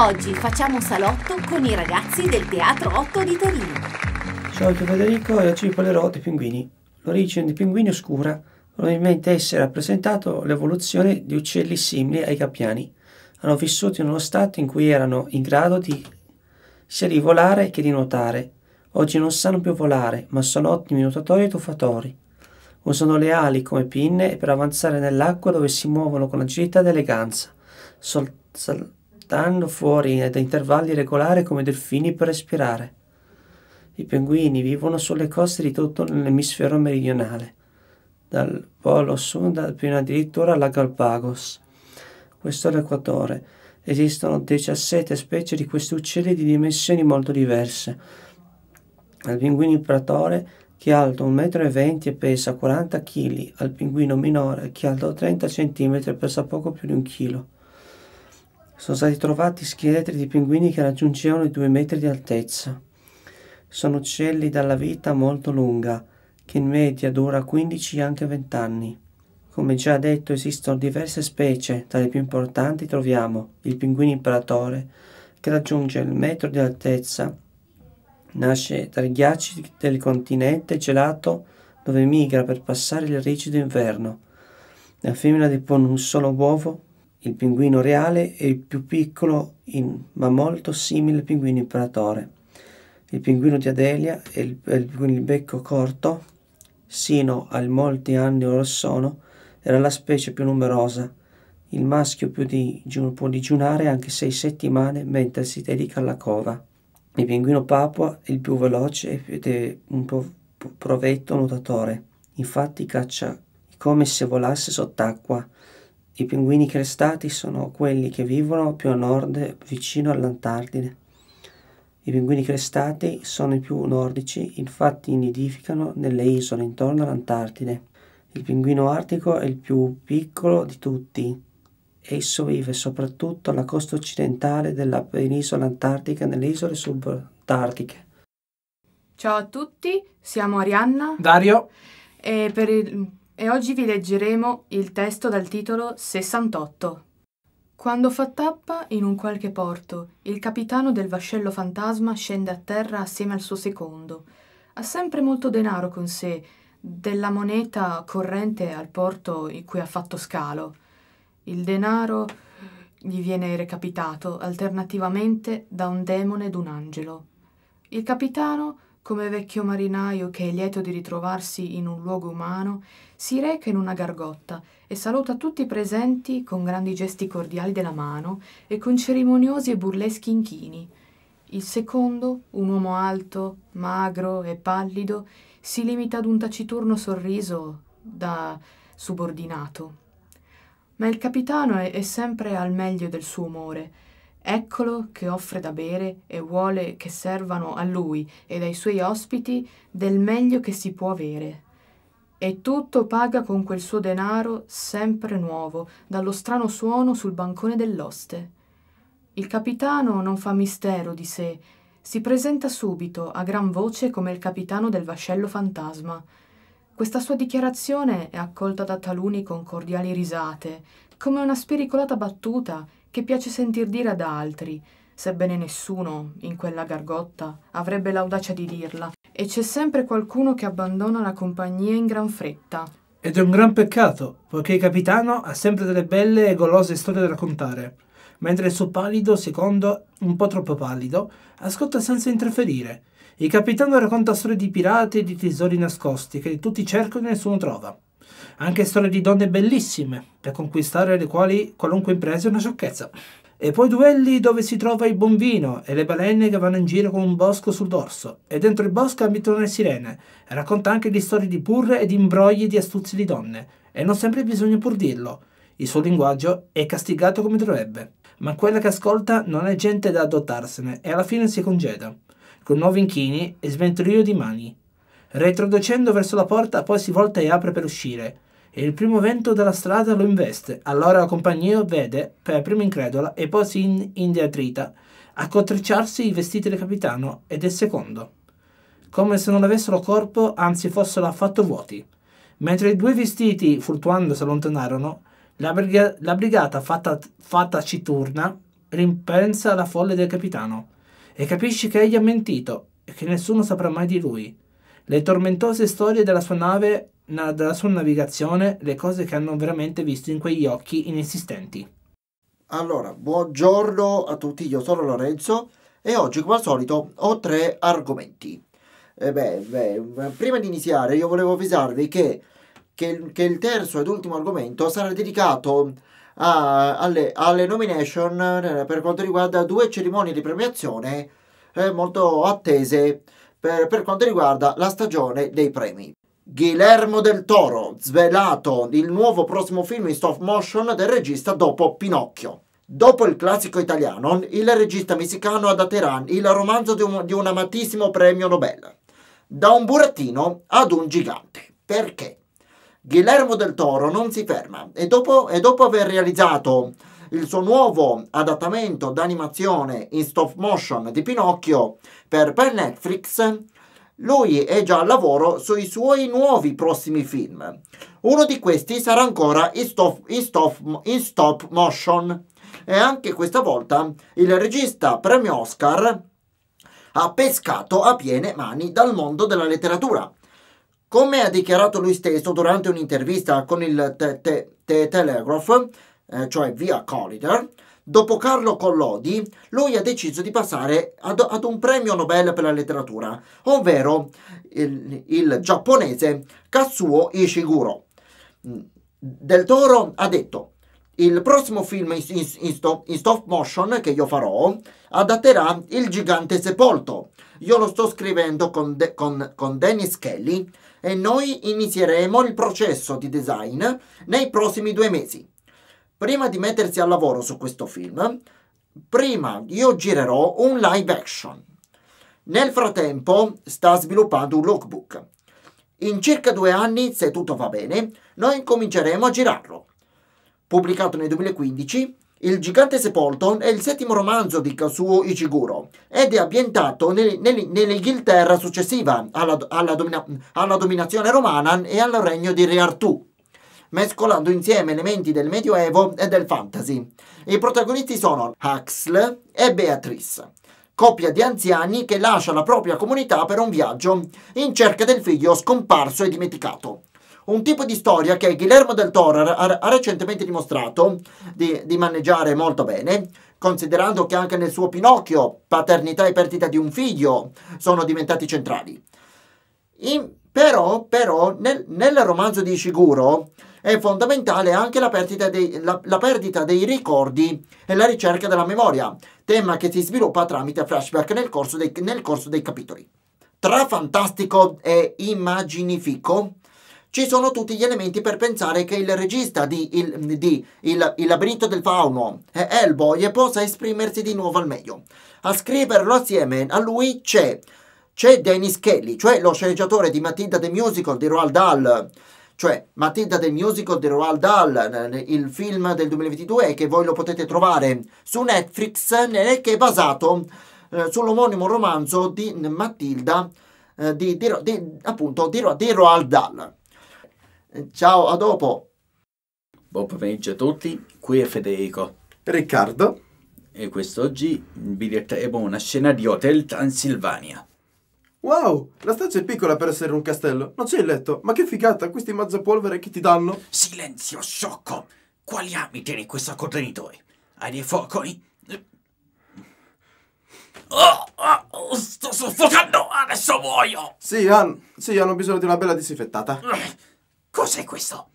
Oggi facciamo salotto con i ragazzi del Teatro 8 di Torino. Ciao, Sono Federico e oggi parlerò dei pinguini. L'origine dei pinguini oscura probabilmente essere rappresentato l'evoluzione di uccelli simili ai cappiani. Hanno vissuto in uno stato in cui erano in grado di sia di volare che di nuotare. Oggi non sanno più volare, ma sono ottimi nuotatori e tuffatori. Usano le ali come pinne per avanzare nell'acqua dove si muovono con agilità ed eleganza. Sol- sal- stanno fuori ad intervalli regolari come delfini per respirare. I pinguini vivono sulle coste di tutto l'emisfero meridionale, dal polo sud fino addirittura alla Galapagos. Questo è l'Equatore. Esistono 17 specie di questi uccelli di dimensioni molto diverse. Al pinguino imperatore, che è alto 1,20 m e pesa 40 kg, al pinguino minore, che è alto 30 cm e pesa poco più di un chilo sono stati trovati scheletri di pinguini che raggiungevano i due metri di altezza. Sono uccelli dalla vita molto lunga, che in media dura 15 anche 20 anni. Come già detto esistono diverse specie, tra le più importanti troviamo il pinguino imperatore, che raggiunge il metro di altezza, nasce dai ghiacci del continente gelato dove migra per passare il rigido inverno. La femmina depone un solo uovo il pinguino reale è il più piccolo in, ma molto simile al pinguino imperatore. Il pinguino di Adelia è il, il, il becco corto, sino ai molti anni or sono, era la specie più numerosa. Il maschio più di, può digiunare anche sei settimane mentre si dedica alla cova. Il pinguino papua è il più veloce ed è un provetto nuotatore, infatti caccia come se volasse sott'acqua i pinguini crestati sono quelli che vivono più a nord, vicino all'Antartide. I pinguini crestati sono i più nordici, infatti nidificano nelle isole intorno all'Antartide. Il pinguino artico è il più piccolo di tutti. Esso vive soprattutto alla costa occidentale della penisola antartica nelle isole subantartiche. Ciao a tutti, siamo Arianna, Dario e per il e oggi vi leggeremo il testo dal titolo 68. Quando fa tappa in un qualche porto, il capitano del vascello fantasma scende a terra assieme al suo secondo. Ha sempre molto denaro con sé, della moneta corrente al porto in cui ha fatto scalo. Il denaro gli viene recapitato alternativamente da un demone ed un angelo. Il capitano come vecchio marinaio che è lieto di ritrovarsi in un luogo umano, si reca in una gargotta e saluta tutti i presenti con grandi gesti cordiali della mano e con cerimoniosi e burleschi inchini. Il secondo, un uomo alto, magro e pallido, si limita ad un taciturno sorriso da subordinato. Ma il capitano è, è sempre al meglio del suo umore, Eccolo che offre da bere e vuole che servano a lui ed ai suoi ospiti del meglio che si può avere. E tutto paga con quel suo denaro sempre nuovo, dallo strano suono sul bancone dell'oste. Il capitano non fa mistero di sé, si presenta subito, a gran voce, come il capitano del vascello fantasma. Questa sua dichiarazione è accolta da taluni con cordiali risate, come una spericolata battuta che piace sentir dire ad altri, sebbene nessuno, in quella gargotta, avrebbe l'audacia di dirla, e c'è sempre qualcuno che abbandona la compagnia in gran fretta. Ed è un gran peccato, poiché il capitano ha sempre delle belle e golose storie da raccontare, mentre il suo pallido secondo, un po' troppo pallido, ascolta senza interferire. Il capitano racconta storie di pirati e di tesori nascosti che tutti cercano e nessuno trova. Anche storie di donne bellissime, per conquistare le quali qualunque impresa è una sciocchezza. E poi duelli dove si trova il buon e le balene che vanno in giro con un bosco sul dorso. E dentro il bosco abitano le sirene. E racconta anche di storie di burre e di imbrogli di astuzie di donne. E non sempre bisogna pur dirlo. Il suo linguaggio è castigato come dovrebbe. Ma quella che ascolta non è gente da adottarsene e alla fine si congeda. Con nuovi inchini e sventolio di mani. Retroducendo verso la porta, poi si volta e apre per uscire. E il primo vento della strada lo investe. Allora la compagnia vede, per prima incredula, e poi si in indiatrita, a cottricciarsi i vestiti del capitano e del secondo, come se non avessero corpo, anzi fossero affatto vuoti. Mentre i due vestiti, fluttuando, si allontanarono, la, briga la brigata, fatta, fatta citurna, rimpensa la folle del capitano e capisce che egli ha mentito e che nessuno saprà mai di lui le tormentose storie della sua nave, della sua navigazione, le cose che hanno veramente visto in quegli occhi inesistenti. Allora, buongiorno a tutti, io sono Lorenzo e oggi come al solito ho tre argomenti. Eh beh, beh, prima di iniziare io volevo avvisarvi che, che, che il terzo ed ultimo argomento sarà dedicato a, alle, alle, nomination eh, per quanto riguarda due cerimonie di premiazione eh, molto attese per, per quanto riguarda la stagione dei premi. Guillermo del Toro, svelato il nuovo prossimo film in stop motion del regista dopo Pinocchio. Dopo il classico italiano, il regista messicano adatterà il romanzo di un, di un amatissimo premio Nobel, da un burattino ad un gigante. Perché? Guillermo del Toro non si ferma e dopo, e dopo aver realizzato il suo nuovo adattamento d'animazione in stop motion di Pinocchio per, per Netflix, lui è già al lavoro sui suoi nuovi prossimi film. Uno di questi sarà ancora in stop, in stop, in stop motion. E anche questa volta il regista premio Oscar ha pescato a piene mani dal mondo della letteratura. Come ha dichiarato lui stesso durante un'intervista con il The Telegraph, eh, cioè via Corridor, dopo Carlo Collodi, lui ha deciso di passare ad, ad un premio Nobel per la letteratura, ovvero il, il giapponese Katsuo Ishiguro. Mm, Del Toro ha detto il prossimo film in, in, in, stop, in, stop, motion che io farò adatterà Il gigante sepolto. Io lo sto scrivendo con, de, con, con Dennis Kelly e noi inizieremo il processo di design nei prossimi due mesi prima di mettersi al lavoro su questo film, prima io girerò un live action. Nel frattempo sta sviluppando un lookbook. In circa due anni, se tutto va bene, noi cominceremo a girarlo. Pubblicato nel 2015, Il gigante sepolto è il settimo romanzo di Kazuo Ichiguro ed è ambientato nel, nel, nell'Inghilterra successiva alla, alla, domina, alla, dominazione romana e al regno di Re Artù mescolando insieme elementi del Medioevo e del fantasy. I protagonisti sono Axel e Beatrice, coppia di anziani che lascia la propria comunità per un viaggio in cerca del figlio scomparso e dimenticato un tipo di storia che Guillermo del Toro ha, recentemente dimostrato di, di, maneggiare molto bene, considerando che anche nel suo Pinocchio paternità e perdita di un figlio sono diventati centrali. In, però, però nel, nel romanzo di Shiguro, è fondamentale anche la perdita, dei, la, la perdita dei ricordi e la ricerca della memoria, tema che si sviluppa tramite flashback nel corso dei, nel corso dei capitoli. Tra fantastico e immaginifico ci sono tutti gli elementi per pensare che il regista di, il, di il, il labirinto del fauno e eh, Hellboy possa esprimersi di nuovo al meglio. A scriverlo assieme a lui c'è c'è Dennis Kelly, cioè lo sceneggiatore di Matilda the Musical di Roald Dahl, cioè Matilda del musical di Roald Dahl, il film del 2022 che voi lo potete trovare su Netflix che è basato eh, sull'omonimo romanzo di Matilda eh, di, di, di, appunto, di, di Roald Dahl. Eh, ciao, a dopo. Buon pomeriggio a tutti, qui è Federico. Riccardo. E quest'oggi vi detteremo boh, una scena di Hotel Transilvania. Wow, la stanza è piccola per essere un castello. Non c'è il letto. Ma che figata, questi mazzapolvere che ti danno? Silenzio, sciocco! Quali armi tieni in questo contenitore? Hai dei forconi? Oh, oh, sto soffocando! Adesso muoio! Sì, han, sì, hanno bisogno di una bella disinfettata. Cos'è questo? Non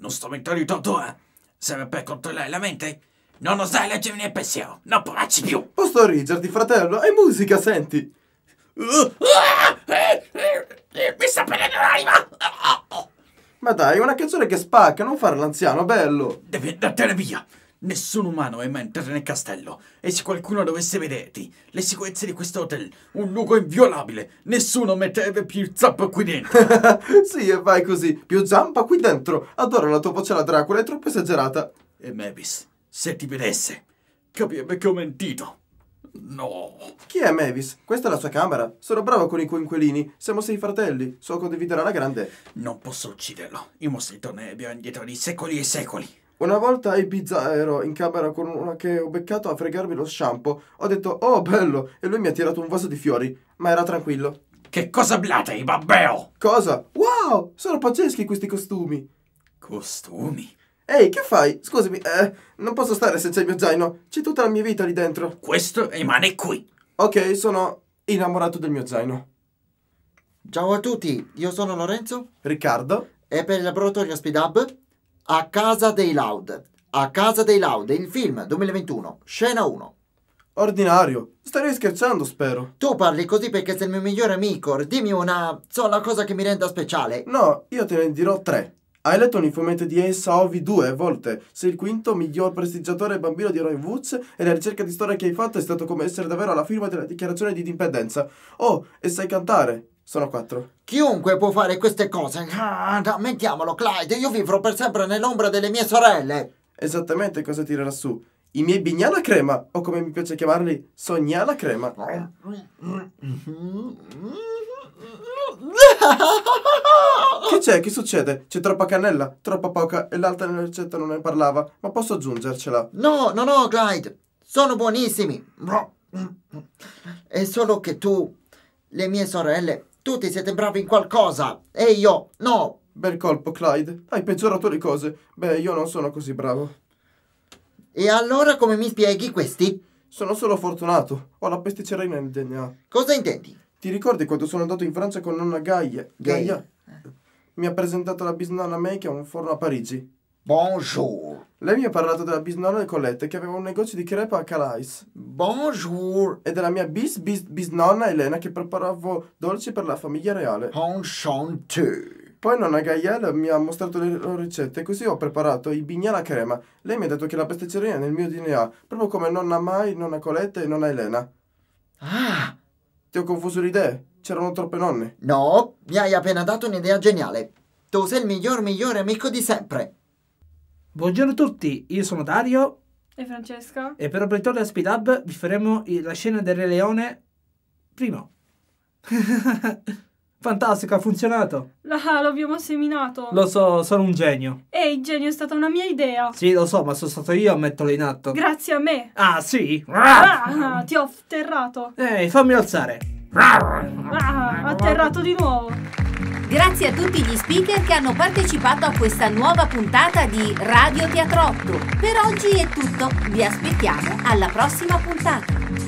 Uno strumento di tortura? Serve per controllare la mente? Non osare leggermi nel pensiero, non provarci più! Posso rigerti, fratello? È musica, senti! Mi sta prendendo l'anima! Ma dai, una canzone che spacca, non fare l'anziano, bello! Devi andartene via! Nessun umano è mai entrato nel castello e se qualcuno dovesse vederti, le sicurezze di questo hotel, un luogo inviolabile, nessuno metterebbe più zampa qui dentro. sì, e vai così, più zampa qui dentro. Adoro la tua voce alla Dracula, è troppo esagerata. E Mavis, se ti vedesse, capirebbe che ho mentito. No. Chi è Mavis? Questa è la sua camera. Sono bravo con i coinquilini. Siamo sei fratelli. So condividere la grande. Non posso ucciderlo. Io mostretto ne abbiamo indietro di secoli e secoli. Una volta ai Ibiza ero in camera con una che ho beccato a fregarmi lo shampoo. Ho detto, oh bello, e lui mi ha tirato un vaso di fiori. Ma era tranquillo. Che cosa blatei, babbeo? Cosa? Wow, sono pazzeschi questi costumi. Costumi? Ehi, che fai? Scusami, eh, non posso stare senza il mio zaino. C'è tutta la mia vita lì dentro. Questo rimane qui. Ok, sono innamorato del mio zaino. Ciao a tutti, io sono Lorenzo. Riccardo. E per il laboratorio Speed Up, A Casa dei Loud. A Casa dei Loud, il film 2021, scena 1. Ordinario, starei scherzando spero. Tu parli così perché sei il mio migliore amico, dimmi una sola cosa che mi renda speciale. No, io te ne dirò tre. Eilert uniformemente di SAOV due volte. Sei il quinto miglior prestigiatore bambino di Roy Woods e la ricerca di storia che hai fatto è stato come essere davvero alla firma della dichiarazione di indipendenza. Oh, e sai cantare. Sono quattro. Chiunque può fare queste cose. Ah, mettiamolo, Clyde, io vivrò per sempre nell'ombra delle mie sorelle. Esattamente cosa tirerà su. I miei bignana crema, o come mi piace chiamarli, sognana crema. Eh. Che c'è? Che succede? C'è troppa cannella? Troppa poca e l'altra nella ricetta non ne parlava, ma posso aggiungercela? No, no, no, Clyde. Sono buonissimi. È solo che tu, le mie sorelle, tutti siete bravi in qualcosa e io no. Bel colpo, Clyde. Hai peggiorato le cose. Beh, io non sono così bravo. E allora come mi spieghi questi? Sono solo fortunato. Ho la pesticerina nel DNA. Cosa intendi? Ti ricordi quando sono andato in Francia con nonna Gaia? Gaia? Eh. Mi ha presentato la bisnonna May che ha un forno a Parigi. Bonjour. Lei mi ha parlato della bisnonna Colette che aveva un negozio di crepa a Calais. Bonjour. E della mia bis, bis bisnonna Elena che preparavo dolci per la famiglia reale. Enchanté. Poi nonna Gaia mi ha mostrato le loro ricette, e così ho preparato i bignè alla crema. Lei mi ha detto che la pasticceria è nel mio DNA, proprio come nonna Mai, nonna Colette e nonna Elena. Ah! Ti ho confuso le idee. C'erano troppe nonne. No, mi hai appena dato un'idea geniale. Tu sei il miglior migliore amico di sempre. Buongiorno a tutti, io sono Dario. E Francesca. E per Operatore Speed Up vi faremo la scena del Re Leone primo. Fantastico, ha funzionato. Ah, l'abbiamo seminato. Lo so, sono un genio. Ehi, genio, è stata una mia idea. Sì, lo so, ma sono stato io a metterlo in atto. Grazie a me. Ah, sì? Ah, ah ti ho atterrato. Ehi, fammi alzare. Ah, atterrato di nuovo. Grazie a tutti gli speaker che hanno partecipato a questa nuova puntata di Radio Teatrotto. Per oggi è tutto. Vi aspettiamo alla prossima puntata.